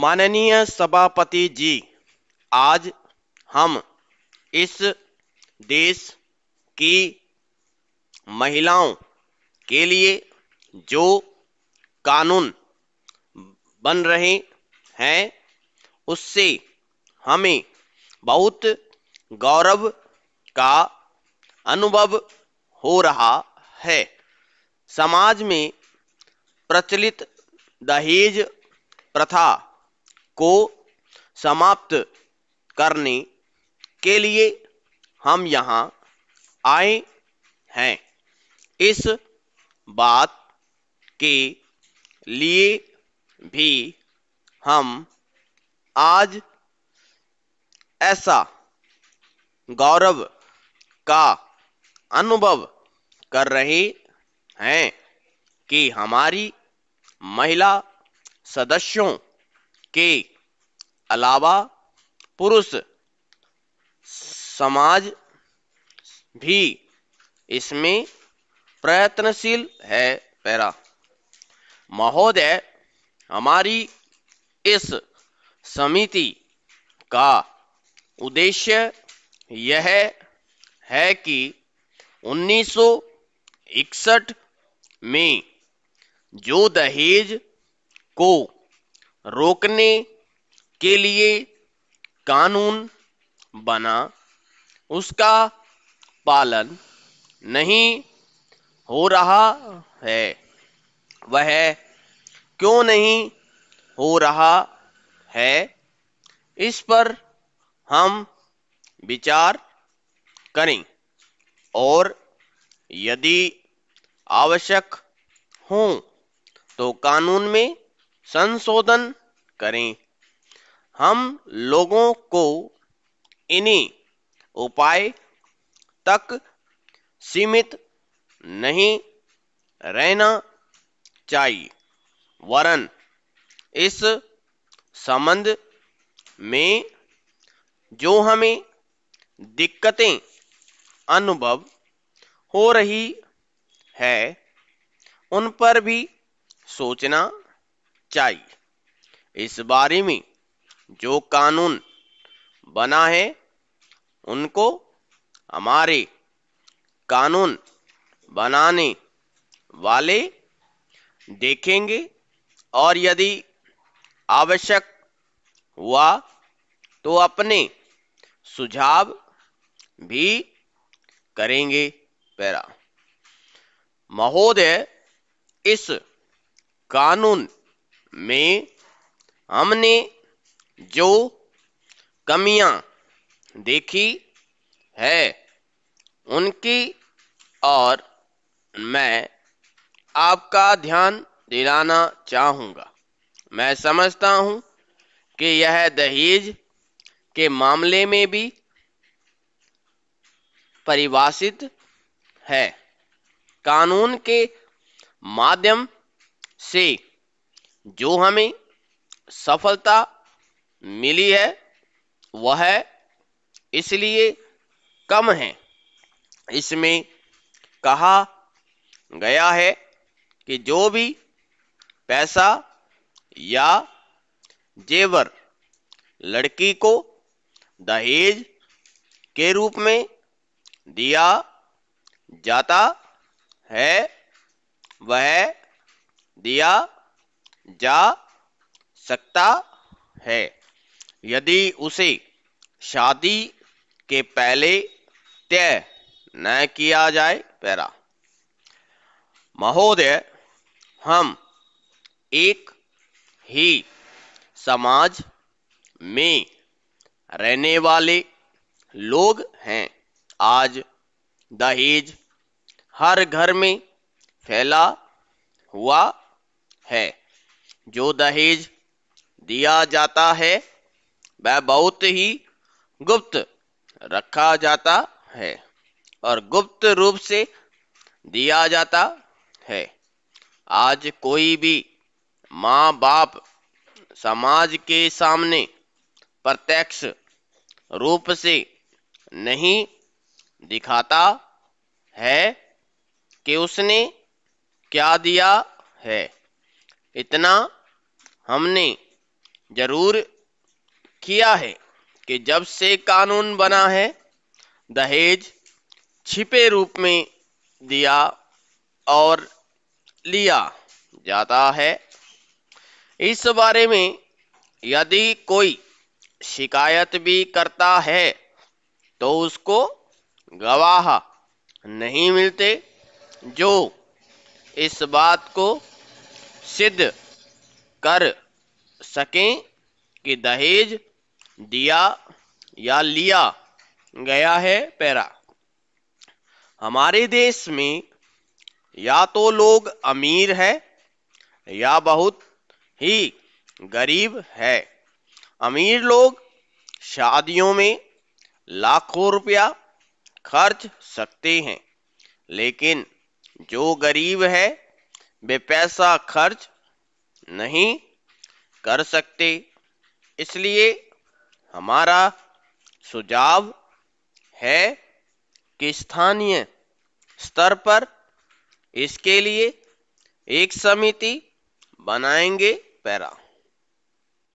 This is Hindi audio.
माननीय सभापति जी आज हम इस देश की महिलाओं के लिए जो कानून बन रहे हैं उससे हमें बहुत गौरव का अनुभव हो रहा है समाज में प्रचलित दहेज प्रथा को समाप्त करने के लिए हम यहां आए हैं इस बात के लिए भी हम आज ऐसा गौरव का अनुभव कर रहे हैं कि हमारी महिला सदस्यों के अलावा पुरुष समाज भी इसमें प्रयत्नशील है पैरा महोदय हमारी इस समिति का उद्देश्य यह है कि 1961 में जो दहेज को रोकने के लिए कानून बना उसका पालन नहीं हो रहा है वह क्यों नहीं हो रहा है इस पर हम विचार करें और यदि आवश्यक हो तो कानून में संशोधन करें हम लोगों को इन्हीं उपाय तक सीमित नहीं रहना चाहिए वरन इस संबंध में जो हमें दिक्कतें अनुभव हो रही है उन पर भी सोचना सच्चाई इस बारे में जो कानून बना है उनको हमारे कानून बनाने वाले देखेंगे और यदि आवश्यक हुआ तो अपने सुझाव भी करेंगे पैरा महोदय इस कानून में हमने जो कमियां देखी है उनकी और मैं आपका ध्यान दिलाना चाहूँगा मैं समझता हूँ कि यह दहेज के मामले में भी परिभाषित है कानून के माध्यम से जो हमें सफलता मिली है वह इसलिए कम है इसमें कहा गया है कि जो भी पैसा या जेवर लड़की को दहेज के रूप में दिया जाता है वह दिया जा सकता है यदि उसे शादी के पहले तय न किया जाए पैरा महोदय हम एक ही समाज में रहने वाले लोग हैं आज दहेज हर घर में फैला हुआ है जो दहेज दिया जाता है वह बहुत ही गुप्त रखा जाता है और गुप्त रूप से दिया जाता है आज कोई भी माँ बाप समाज के सामने प्रत्यक्ष रूप से नहीं दिखाता है कि उसने क्या दिया है इतना हमने जरूर किया है कि जब से कानून बना है दहेज छिपे रूप में दिया और लिया जाता है इस बारे में यदि कोई शिकायत भी करता है तो उसको गवाह नहीं मिलते जो इस बात को सिद्ध कर सकें कि दहेज दिया या लिया गया है पैरा हमारे देश में या तो लोग अमीर है या बहुत ही गरीब है अमीर लोग शादियों में लाखों रुपया खर्च सकते हैं लेकिन जो गरीब है वे पैसा खर्च नहीं कर सकते इसलिए हमारा सुझाव है कि स्थानीय स्तर पर इसके लिए एक समिति बनाएंगे पैरा